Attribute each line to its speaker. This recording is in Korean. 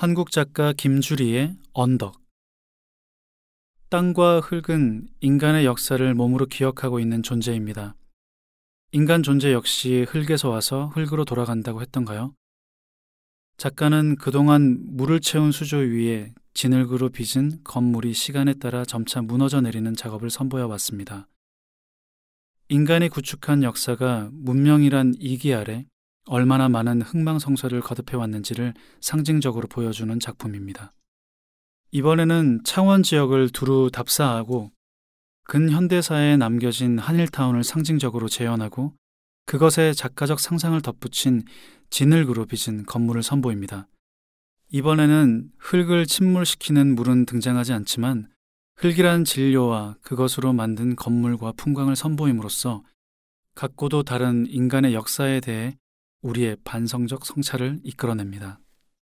Speaker 1: 한국 작가 김주리의 언덕. 땅과 흙은 인간의 역사를 몸으로 기억하고 있는 존재입니다. 인간 존재 역시 흙에서 와서 흙으로 돌아간다고 했던가요? 작가는 그동안 물을 채운 수조 위에 진흙으로 빚은 건물이 시간에 따라 점차 무너져 내리는 작업을 선보여 왔습니다. 인간이 구축한 역사가 문명이란 이기 아래 얼마나 많은 흥망성쇠를 거듭해왔는지를 상징적으로 보여주는 작품입니다. 이번에는 창원 지역을 두루 답사하고 근현대사에 남겨진 한일타운을 상징적으로 재현하고 그것에 작가적 상상을 덧붙인 진흙으로 빚은 건물을 선보입니다. 이번에는 흙을 침몰시키는 물은 등장하지 않지만 흙이란 진료와 그것으로 만든 건물과 풍광을 선보임으로써 각고도 다른 인간의 역사에 대해 우리의 반성적 성찰을 이끌어냅니다.